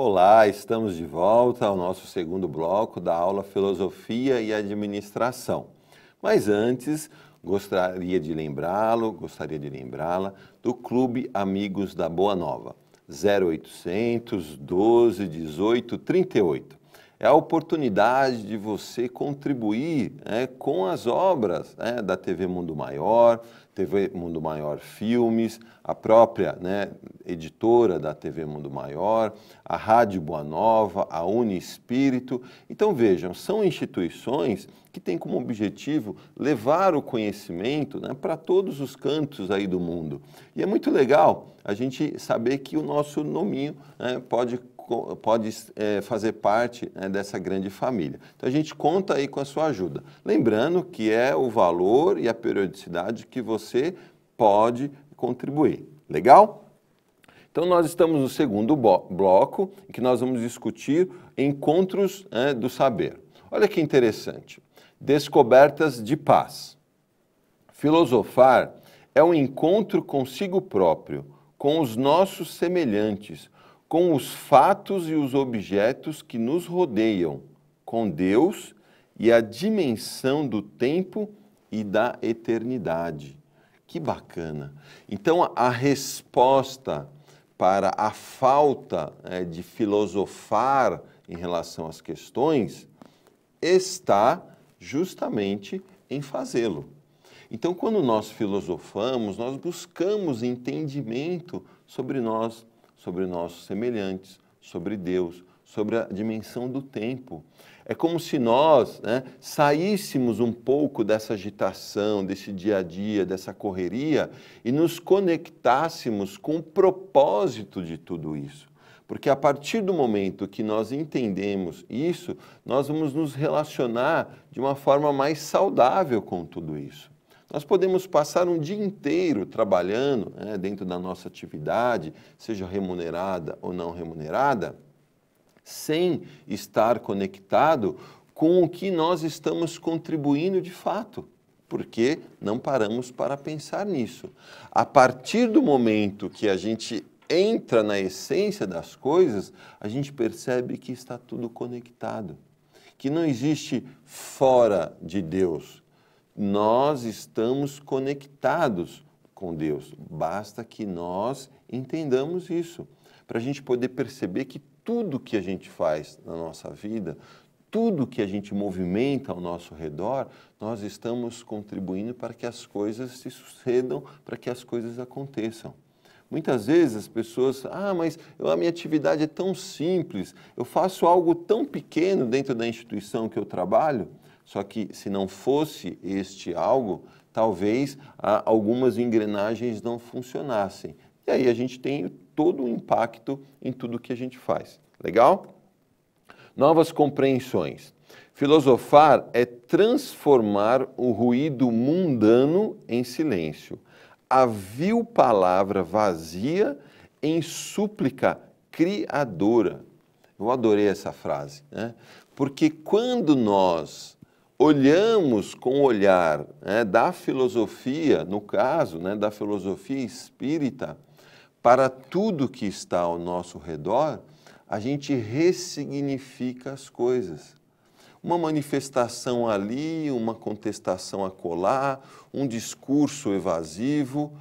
Olá, estamos de volta ao nosso segundo bloco da aula Filosofia e Administração. Mas antes, gostaria de lembrá-lo, gostaria de lembrá-la do Clube Amigos da Boa Nova, 0800 12 18 38. É a oportunidade de você contribuir né, com as obras né, da TV Mundo Maior, TV Mundo Maior Filmes, a própria né, editora da TV Mundo Maior, a Rádio Boa Nova, a Unispírito. Então vejam, são instituições que têm como objetivo levar o conhecimento né, para todos os cantos aí do mundo. E é muito legal a gente saber que o nosso nominho né, pode pode é, fazer parte né, dessa grande família. Então a gente conta aí com a sua ajuda. Lembrando que é o valor e a periodicidade que você você pode contribuir. Legal? Então, nós estamos no segundo bloco, em que nós vamos discutir encontros né, do saber. Olha que interessante. Descobertas de paz. Filosofar é um encontro consigo próprio, com os nossos semelhantes, com os fatos e os objetos que nos rodeiam, com Deus e a dimensão do tempo e da eternidade. Que bacana! Então, a resposta para a falta é, de filosofar em relação às questões está justamente em fazê-lo. Então, quando nós filosofamos, nós buscamos entendimento sobre nós, sobre nossos semelhantes, sobre Deus, sobre a dimensão do tempo. É como se nós né, saíssemos um pouco dessa agitação, desse dia a dia, dessa correria e nos conectássemos com o propósito de tudo isso. Porque a partir do momento que nós entendemos isso, nós vamos nos relacionar de uma forma mais saudável com tudo isso. Nós podemos passar um dia inteiro trabalhando né, dentro da nossa atividade, seja remunerada ou não remunerada, sem estar conectado com o que nós estamos contribuindo de fato, porque não paramos para pensar nisso. A partir do momento que a gente entra na essência das coisas, a gente percebe que está tudo conectado, que não existe fora de Deus. Nós estamos conectados com Deus. Basta que nós entendamos isso, para a gente poder perceber que tudo que a gente faz na nossa vida, tudo que a gente movimenta ao nosso redor, nós estamos contribuindo para que as coisas se sucedam, para que as coisas aconteçam. Muitas vezes as pessoas, ah, mas a minha atividade é tão simples, eu faço algo tão pequeno dentro da instituição que eu trabalho, só que se não fosse este algo, talvez ah, algumas engrenagens não funcionassem. E aí a gente tem todo o impacto em tudo que a gente faz. Legal? Novas compreensões. Filosofar é transformar o ruído mundano em silêncio, a vil palavra vazia em súplica criadora. Eu adorei essa frase, né? porque quando nós olhamos com o olhar né, da filosofia, no caso né, da filosofia espírita, para tudo que está ao nosso redor, a gente ressignifica as coisas. Uma manifestação ali, uma contestação acolá, um discurso evasivo.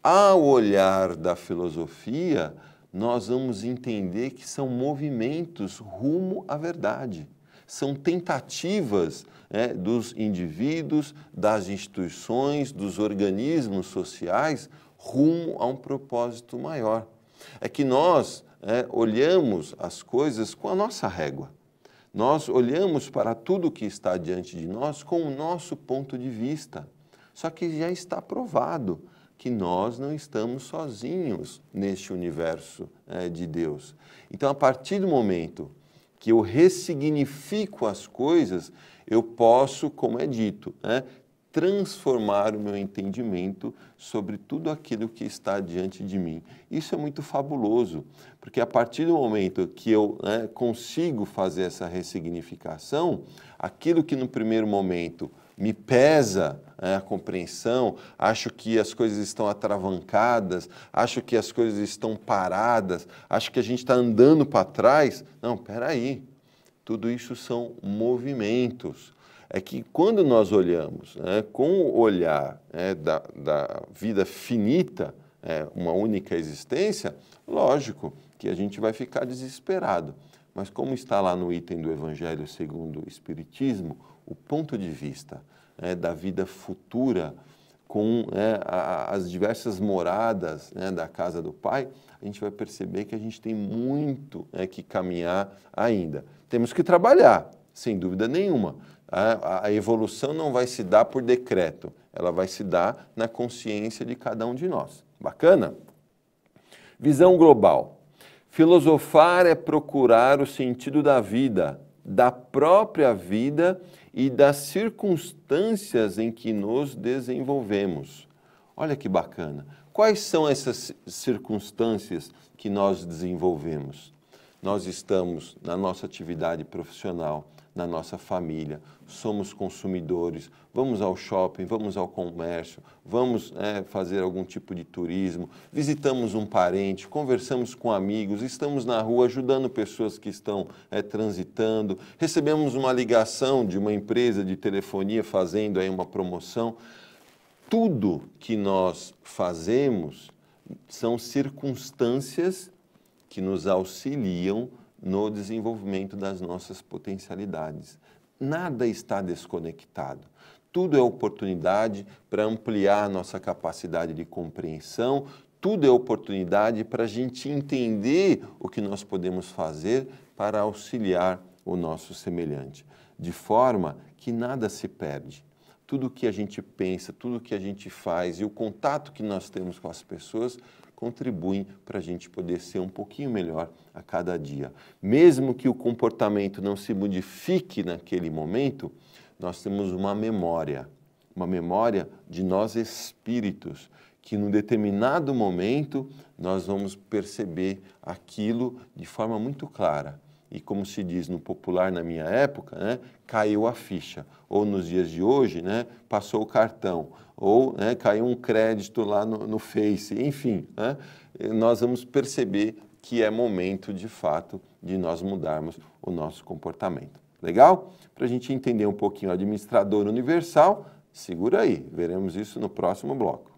Ao olhar da filosofia, nós vamos entender que são movimentos rumo à verdade. São tentativas né, dos indivíduos, das instituições, dos organismos sociais rumo a um propósito maior. É que nós é, olhamos as coisas com a nossa régua. Nós olhamos para tudo que está diante de nós com o nosso ponto de vista. Só que já está provado que nós não estamos sozinhos neste universo é, de Deus. Então, a partir do momento que eu ressignifico as coisas, eu posso, como é dito, né, transformar o meu entendimento sobre tudo aquilo que está diante de mim. Isso é muito fabuloso, porque a partir do momento que eu né, consigo fazer essa ressignificação, aquilo que no primeiro momento me pesa né, a compreensão, acho que as coisas estão atravancadas, acho que as coisas estão paradas, acho que a gente está andando para trás. Não, peraí. Tudo isso são movimentos é que quando nós olhamos né, com o olhar né, da, da, vida finita, é, uma única existência, lógico que a gente vai ficar desesperado. Mas como está lá no item do Evangelho segundo o Espiritismo, o ponto de vista né, da vida futura com né, a, as diversas moradas né, da casa do Pai, a gente vai perceber que a gente tem muito né, que caminhar ainda. Temos que trabalhar, sem dúvida nenhuma. A, a evolução não vai se dar por decreto, ela vai se dar na consciência de cada um de nós. Bacana? Visão global. Filosofar é procurar o sentido da vida, da própria vida e das circunstâncias em que nos desenvolvemos. Olha que bacana. Quais são essas circunstâncias que nós desenvolvemos? Nós estamos na nossa atividade profissional, na nossa família, somos consumidores, vamos ao shopping, vamos ao comércio, vamos é, fazer algum tipo de turismo, visitamos um parente, conversamos com amigos, estamos na rua ajudando pessoas que estão é, transitando, recebemos uma ligação de uma empresa de telefonia fazendo aí uma promoção. Tudo que nós fazemos são circunstâncias que nos auxiliam no desenvolvimento das nossas potencialidades. Nada está desconectado. Tudo é oportunidade para ampliar nossa capacidade de compreensão, tudo é oportunidade para a gente entender o que nós podemos fazer para auxiliar o nosso semelhante, de forma que nada se perde. Tudo que a gente pensa, tudo que a gente faz e o contato que nós temos com as pessoas contribuem para a gente poder ser um pouquinho melhor a cada dia. Mesmo que o comportamento não se modifique naquele momento, nós temos uma memória, uma memória de nós espíritos, que num determinado momento nós vamos perceber aquilo de forma muito clara e como se diz no popular na minha época, né, caiu a ficha, ou nos dias de hoje, né, passou o cartão, ou né, caiu um crédito lá no, no Face, enfim, né, nós vamos perceber que é momento de fato de nós mudarmos o nosso comportamento. Legal? Para a gente entender um pouquinho o administrador universal, segura aí, veremos isso no próximo bloco.